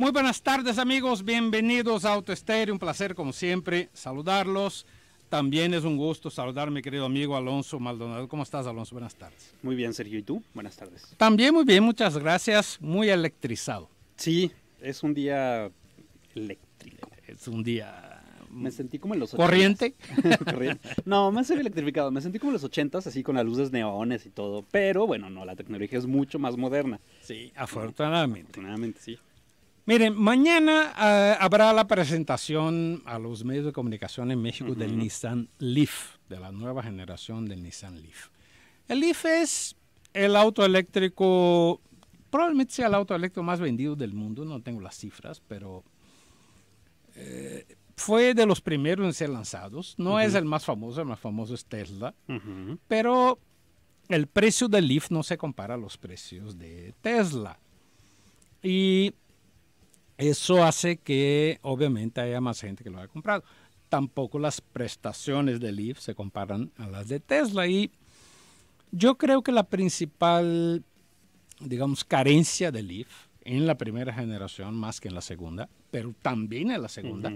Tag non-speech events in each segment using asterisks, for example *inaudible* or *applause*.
Muy buenas tardes amigos, bienvenidos a Autoestéreo, un placer como siempre saludarlos. También es un gusto saludar mi querido amigo Alonso Maldonado. ¿Cómo estás Alonso? Buenas tardes. Muy bien Sergio, ¿y tú? Buenas tardes. También muy bien, muchas gracias, muy electrizado. Sí, es un día eléctrico. Es un día... Mm, me sentí como en los ¿Corriente? *laughs* no, sentí electrificado. Me sentí como en los ochentas, así con las luces neones y todo. Pero bueno, no, la tecnología es mucho más moderna. Sí, afortunadamente. Afortunadamente, sí. Miren, mañana eh, habrá la presentación a los medios de comunicación en México del Nissan Leaf, de la nueva generación del Nissan Leaf. El Leaf es el auto eléctrico, probablemente sea el auto eléctrico más vendido del mundo, no tengo las cifras, pero eh, fue de los primeros en ser lanzados. No es el más famoso, el más famoso es Tesla, pero el precio del Leaf no se compara a los precios de Tesla. Y eso hace que obviamente haya más gente que lo haya comprado. Tampoco las prestaciones del Leaf se comparan a las de Tesla. Y yo creo que la principal, digamos, carencia del Leaf en la primera generación más que en la segunda, pero también en la segunda,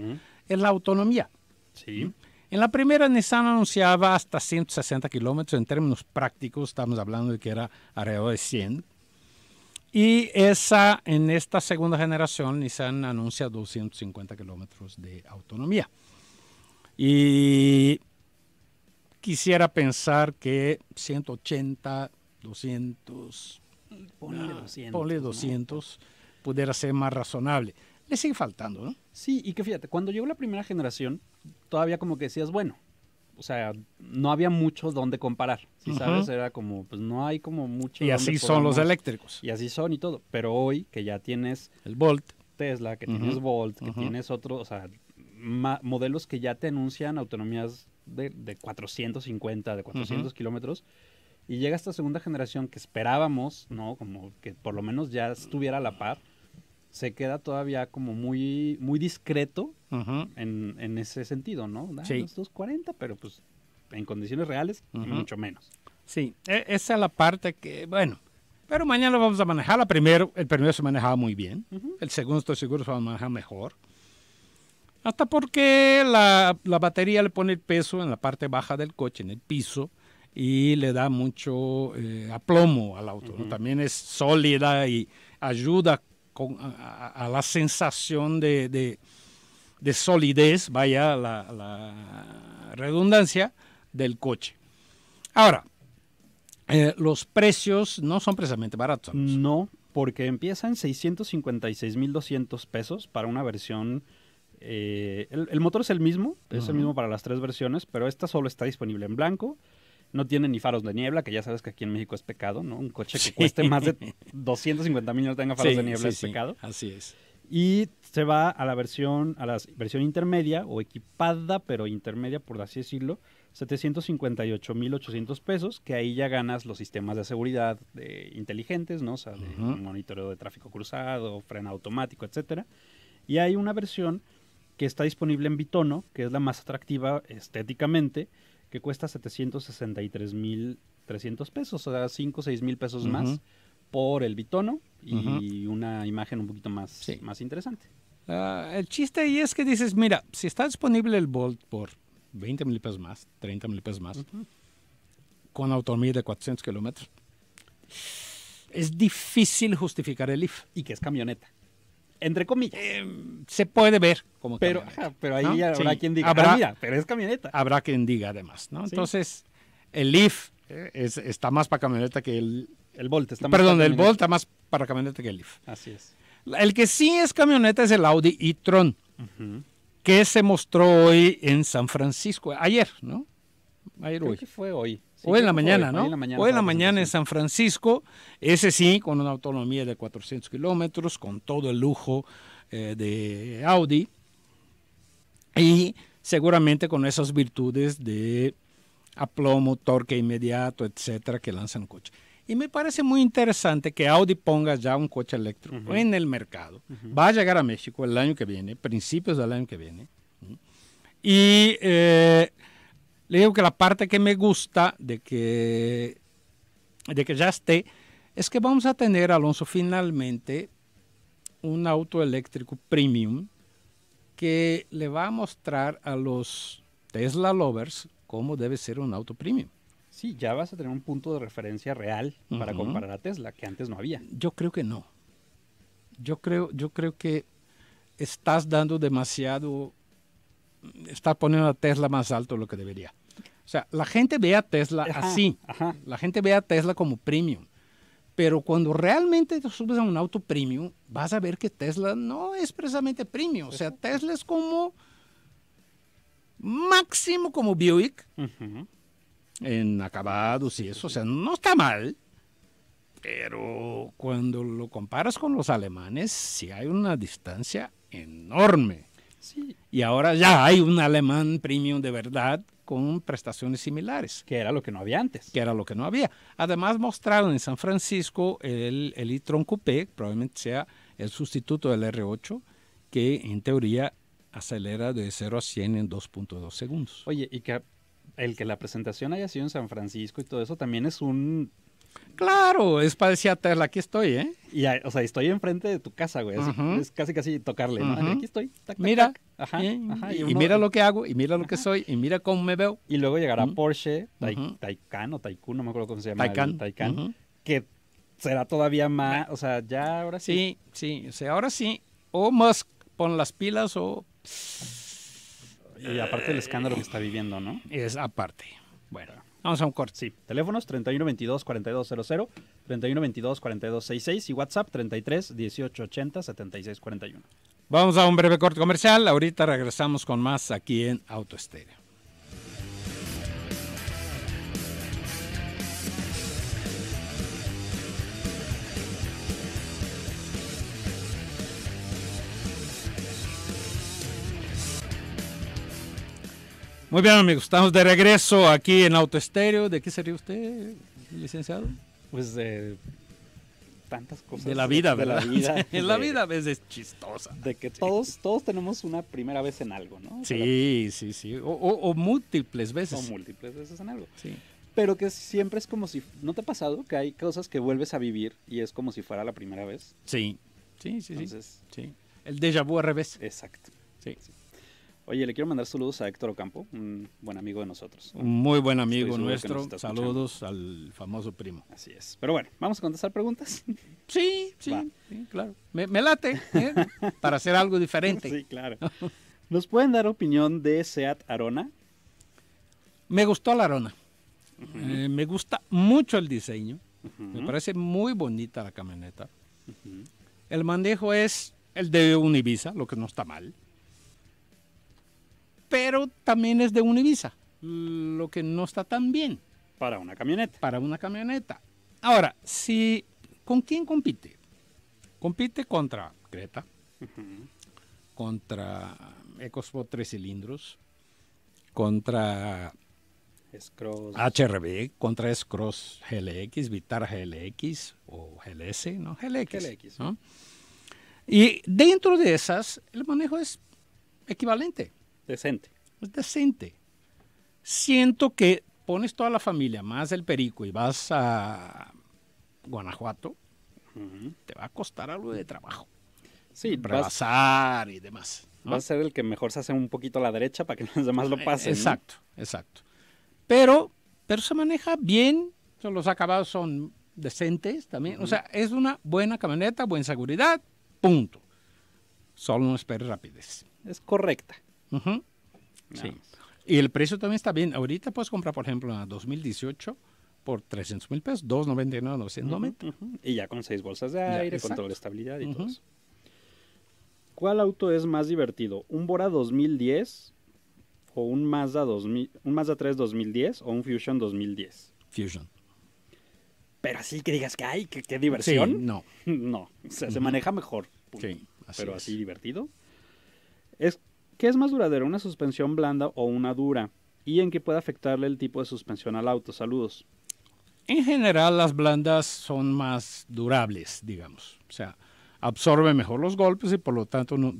es la autonomía. Sí. ¿Mm? En la primera Nissan anunciaba hasta 160 kilómetros. En términos prácticos estamos hablando de que era alrededor de 100 y esa, en esta segunda generación, Nissan anuncia 250 kilómetros de autonomía. Y quisiera pensar que 180, 200, ponle 200, ah, pudiera ser más razonable. Le sigue faltando, ¿no? Sí, y que fíjate, cuando llegó la primera generación, todavía como que decías, bueno, o sea, no había mucho donde comparar, si sabes, era como, pues no hay como mucho. Y así son los eléctricos. Y así son y todo, pero hoy que ya tienes... El Volt. Tesla, que tienes Volt, que tienes otros, o sea, modelos que ya te anuncian autonomías de, de 450, de 400 kilómetros, y llega esta segunda generación que esperábamos, ¿no? Como que por lo menos ya estuviera a la par se queda todavía como muy, muy discreto en, ese sentido, ¿no? Ah, sí. 240, pero pues en condiciones reales, mucho menos. Sí, e, esa es la parte que, bueno, pero mañana vamos a la Primero, el primero se manejaba muy bien, el segundo estoy seguro se va a manejar mejor. Hasta porque la, batería le pone el peso en la parte baja del coche, en el piso, y le da mucho eh, aplomo al auto. También es sólida y ayuda a, la sensación de, de, solidez, vaya la, redundancia, del coche. Ahora, eh, los precios no son precisamente baratos. No, porque empieza en 656.200 pesos para una versión... Eh, el, motor es el mismo, es el mismo para las tres versiones, pero esta solo está disponible en blanco, no tiene ni faros de niebla, que ya sabes que aquí en México es pecado, ¿no? Un coche que cueste más de 250 mil no tenga faros de niebla es pecado. Así es. Y se va a la versión, a la versión intermedia o equipada, pero intermedia por así decirlo, 758.800 pesos, que ahí ya ganas los sistemas de seguridad inteligentes, ¿no? O sea, de monitoreo de tráfico cruzado, freno automático, etcétera. Y hay una versión que está disponible en Bitono, que es la más atractiva estéticamente, que cuesta 763.300 pesos, o sea, 5 o 6 mil pesos más por el bitono y una imagen un poquito más, más interesante. Ah, el chiste ahí es que dices, mira, si está disponible el Bolt por 20 mil pesos más, 30 mil pesos más, con autonomía de 400 kilómetros, es difícil justificar el IF. Y que es camioneta entre comillas. Eh, se puede ver como pero, pero ahí habrá quien diga, ah, pero es camioneta. Habrá quien diga además, ¿no? Entonces, el Leaf eh, está más para camioneta que el... El Volt está más Perdón, el Volt está más para camioneta que el Leaf. Así es. El que sí es camioneta es el Audi e-tron, que se mostró hoy en San Francisco, ayer, ¿no? Ayer hoy. que fue hoy hoy, en la mañana, ¿no? hoy en la mañana, en San Francisco, ese sí, con una autonomía de 400 kilómetros, con todo el lujo eh, de Audi y seguramente con esas virtudes de aplomo, torque inmediato, etcétera, que lanzan un coche. Y me parece muy interesante que Audi ponga ya un coche eléctrico en el mercado. Va a llegar a México el año que viene, principios del año que viene. Y eh, le digo que la parte que me gusta de que, de que ya esté es que vamos a tener, Alonso, finalmente un auto eléctrico premium que le va a mostrar a los Tesla lovers cómo debe ser un auto premium. Sí, ya vas a tener un punto de referencia real para comparar a Tesla, que antes no había. Yo creo que no. Yo creo, yo creo que estás dando demasiado está poniendo a Tesla más alto de lo que debería. O sea, la gente ve a Tesla así. La gente ve a Tesla como premium. Pero cuando realmente subes a un auto premium, vas a ver que Tesla no es precisamente premium. O sea, Tesla es como máximo como Buick en acabados y eso. O sea, no está mal. Pero cuando lo comparas con los alemanes, sí hay una distancia enorme. Y ahora ya hay un alemán premium de verdad con prestaciones similares. Que era lo que no había antes. Que era lo que no había. Además mostraron en San Francisco el, el tron coupé, probablemente sea el sustituto del R8, que en teoría acelera de 0 a 100 en 2.2 segundos. Oye, y que el que la presentación haya sido en San Francisco y todo eso también es un Claro, es para decir, aquí estoy, ¿eh? Y, o sea, estoy enfrente de tu casa, güey. Es casi, casi tocarle, ¿no? Aquí estoy. mira. Eh, ajá, y, mira lo que hago, y mira lo que soy, y mira cómo me veo. Y luego llegará Porsche, Taycan o Taycan, no me acuerdo cómo se llama. Taycan. El que será todavía más, ah. o sea, ya ahora sí. Sí, sí, o sea, ahora sí. O Musk, pon las pilas o... Y aparte el escándalo que está viviendo, ¿no? Es aparte. Bueno. Vamos a un corte. Sí, teléfonos 3122-4200, 3122-4266 y WhatsApp 33 1880 7641. Vamos a un breve corte comercial. Ahorita regresamos con más aquí en Auto Muy bien, amigos, estamos de regreso aquí en Autoestéreo. ¿De qué sería usted, licenciado? Pues de tantas cosas. De la vida, ¿verdad? De la vida. En *laughs* la vida a veces chistosa. De que todos, todos tenemos una primera vez en algo, ¿no? sí, sí, sí. O, múltiples veces. O múltiples veces en algo. Sí. Pero que siempre es como si. ¿No te ha pasado que hay cosas que vuelves a vivir y es como si fuera la primera vez? Sí. Sí, sí, Entonces, sí. sí. El déjà vu al revés. Exacto. sí. sí. Oye, le quiero mandar saludos a Héctor Ocampo, un buen amigo de nosotros. Un muy buen amigo nuestro. Saludos al famoso primo. Así es. Pero bueno, ¿vamos a contestar preguntas? *laughs* Sí, sí, claro. Me, late, ¿eh? para hacer algo diferente. Sí, claro. *laughs* ¿Nos pueden dar opinión de Seat Arona? Me gustó la Arona. Eh, me gusta mucho el diseño. Me parece muy bonita la camioneta. El manejo es el de un Ibiza, lo que no está mal pero también es de Univisa, mm. lo que no está tan bien. Para una camioneta. Para una camioneta. Ahora, si, ¿con quién compite? Compite contra Creta, contra Ecosport tres cilindros, contra HRB, contra Scross GLX, Vitar GLX o GLS, ¿no? GLX. Y dentro de esas, el manejo es equivalente. Decente. Es decente. Siento que pones toda la familia, más el perico, y vas a Guanajuato, te va a costar algo de trabajo. Sí, rebasar y demás. Va a ser el que mejor se hace un poquito a la derecha para que *laughs* los demás lo pasen. Exacto, exacto. Pero, pero se maneja bien, los acabados son decentes también. O sea, es una buena camioneta, buena seguridad, punto. Solo no esperes rapidez. Es correcta. Sí. Y el precio también está bien. Ahorita puedes comprar, por ejemplo, una 2018 por 300 mil pesos, 299, 990. Y ya con seis bolsas de aire, control de estabilidad y todo ¿Cuál auto es más divertido? ¿Un Bora 2010 o un Mazda, 2000, un Mazda 3 2010 o un Fusion 2010? Fusion. Pero así que digas que hay, qué diversión. no. *laughs* No, se maneja mejor. Sí, pero así divertido. Es ¿Qué es más duradero, una suspensión blanda o una dura? ¿Y en qué puede afectarle el tipo de suspensión al auto? Saludos. En general, las blandas son más durables, digamos. O sea, absorbe mejor los golpes y por lo tanto no,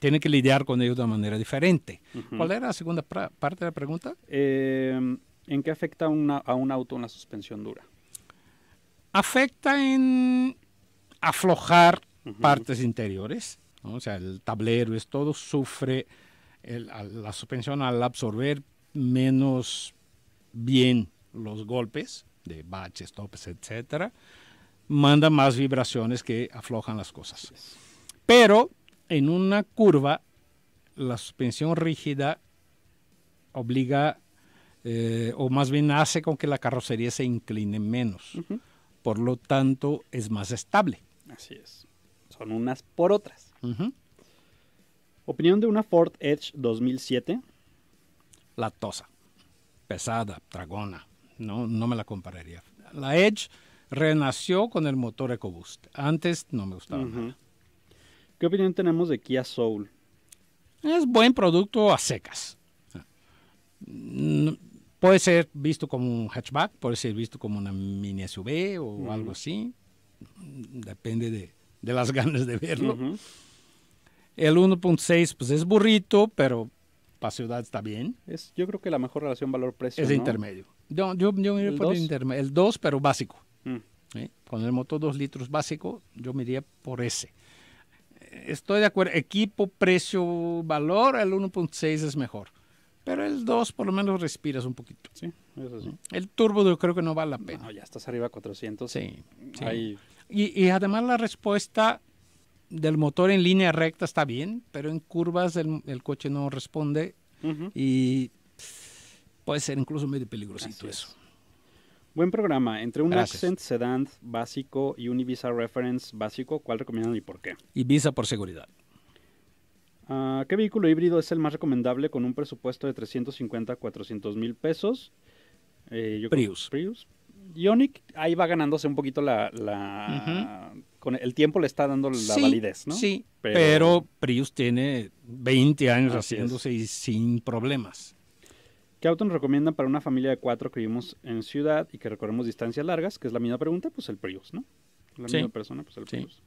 tiene que lidiar con ellos de una manera diferente. ¿Cuál era la segunda parte de la pregunta? Eh, ¿En qué afecta a un auto una suspensión dura? Afecta en aflojar partes interiores, o sea, el tablero, es todo sufre la suspensión al absorber menos bien los golpes de baches, topes, etcétera, manda más vibraciones que aflojan las cosas. Pero en una curva, la suspensión rígida obliga, eh, o más bien hace con que la carrocería se incline menos. Por lo tanto, es más estable. Así es son unas por otras. Opinión de una Ford Edge 2007. Latosa. Pesada, Dragona. No, no me la compararía. La Edge renació con el motor EcoBoost. Antes no me gustaba ¿Qué opinión tenemos de Kia Soul? Es buen producto a secas. Mm, puede ser visto como un hatchback, puede ser visto como una mini SUV o algo así. Depende de, de las *laughs* ganas de verlo. El 1.6 pues es burrito, pero para ciudad está bien. Es, yo creo que la mejor relación valor-precio. Es intermedio. Yo, yo, me iría por el intermedio. El 2, pero básico. Mm. Con el motor 2 litros básico, yo me iría por ese. Estoy de acuerdo. Equipo, precio, valor, el 1.6 es mejor. Pero el 2 por lo menos respiras un poquito. Sí, eso sí. El turbo yo creo que no vale la pena. No, ya estás arriba a 400. Sí. sí. Ahí y, además la respuesta del motor en línea recta está bien, pero en curvas el, coche no responde y puede ser incluso medio peligrosito eso. Buen programa. Entre un Accent Sedan básico y un Ibiza Reference básico, ¿cuál recomiendan y por qué? Ibiza por seguridad. Ah, ¿Qué vehículo híbrido es el más recomendable con un presupuesto de 350 a 400 mil pesos? Eh, Prius. Prius. Ionic ahí va ganándose un poquito la... con el tiempo le está dando la validez, ¿no? Sí, pero, Prius tiene 20 años haciéndose y sin problemas. ¿Qué auto nos recomiendan para una familia de cuatro que vivimos en ciudad y que recorremos distancias largas? Que es la misma pregunta, pues el Prius, ¿no? La misma persona, pues el Prius.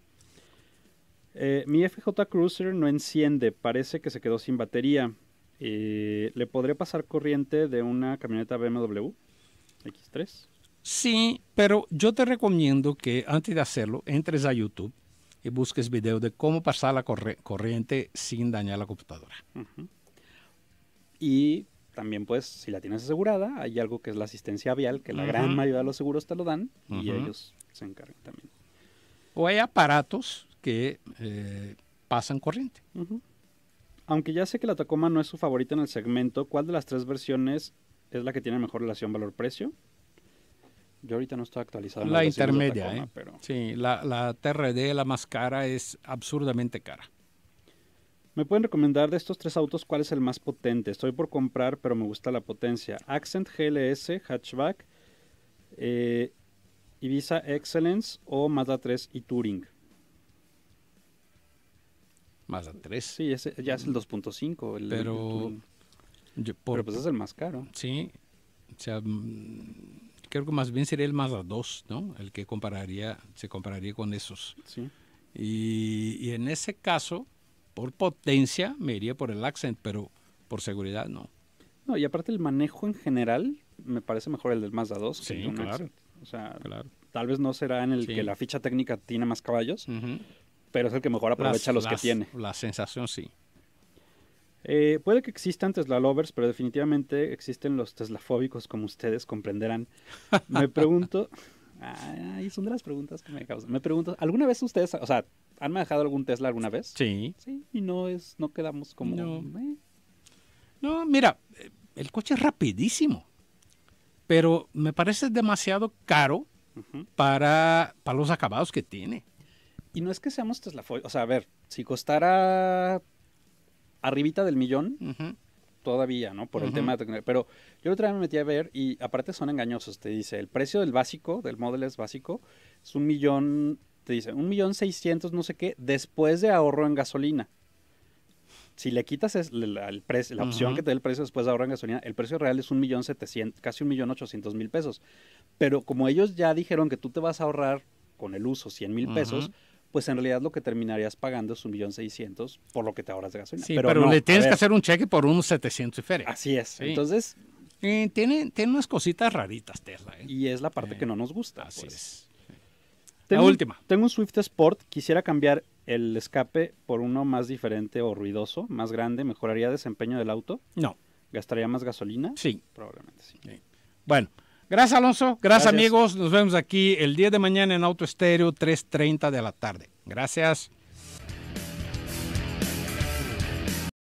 Eh, mi FJ Cruiser no enciende, parece que se quedó sin batería. Eh, ¿Le podré pasar corriente de una camioneta BMW X3? Sí, pero yo te recomiendo que antes de hacerlo entres a YouTube y busques video de cómo pasar la corriente sin dañar la computadora. Y también, pues, si la tienes asegurada, hay algo que es la asistencia vial, que la gran mayoría de los seguros te lo dan y ellos se encargan también. O hay aparatos que eh, pasan corriente. Aunque ya sé que la Tacoma no es su favorita en el segmento, ¿cuál de las tres versiones es la que tiene mejor relación valor-precio? Yo ahorita no estoy actualizado. la intermedia, eh. pero... Sí, la, la TRD, la más cara, es absurdamente cara. ¿Me pueden recomendar de estos tres autos cuál es el más potente? Estoy por comprar, pero me gusta la potencia. Accent GLS, Hatchback, eh, Ibiza Excellence o Mazda 3 y Touring. Mazda 3. Sí, ese ya es el 2.5. pero, el yo, pero pues es el más caro. Sí. O sea, mm, creo que más bien sería el Mazda 2, ¿no? El que compararía, se compararía con esos. Sí. Y, en ese caso, por potencia, me iría por el Accent, pero por seguridad no. No, y aparte el manejo en general, me parece mejor el del Mazda 2. Sí, claro. O sea, tal vez no será en el que la ficha técnica tiene más caballos, pero es el que mejor aprovecha los que tiene. La sensación sí. Eh, puede que existan Tesla lovers, pero definitivamente existen los teslafóbicos, como ustedes comprenderán. Me *laughs* pregunto, ay, son de las preguntas que me causan. Me pregunto, ¿alguna vez ustedes, o sea, han manejado algún Tesla alguna vez? Sí. Sí, y no es, no quedamos como. No, mira, eh, el coche es rapidísimo, pero me parece demasiado caro para, para los acabados que tiene. Y no es que seamos teslafóbicos, o sea, a ver, si costara arribita del millón. Todavía, ¿no? Por el tema de tecnología. Pero yo otra vez me metí a ver y aparte son engañosos. Te dice, el precio del básico, del Model S básico, es un millón, te dice, un millón seiscientos, no sé qué, después de ahorro en gasolina si le quitas la, el precio la opción que te da el precio después de ahorro en gasolina, el precio real es un millón setecientos, casi un millón ochocientos mil pesos. Pero como ellos ya dijeron que tú te vas a ahorrar con el uso cien mil pesos, pues en realidad lo que terminarías pagando es un millón seiscientos por lo que te ahorras de gasolina. Sí, pero, le tienes que hacer un cheque por unos 700 y feria. Así es. Entonces... Eh, tiene, tiene, unas cositas raritas Tesla. ¿eh? Y es la parte eh, que no nos gusta. Así pues. es. la última. Tengo un Swift Sport. Quisiera cambiar el escape por uno más diferente o ruidoso, más grande. ¿Mejoraría desempeño del auto? No. ¿Gastaría más gasolina? Sí. Probablemente sí. Bueno, Gracias, Alonso. Gracias, amigos. Nos vemos aquí el día de mañana en Auto Estéreo, 3.30 de la tarde. Gracias.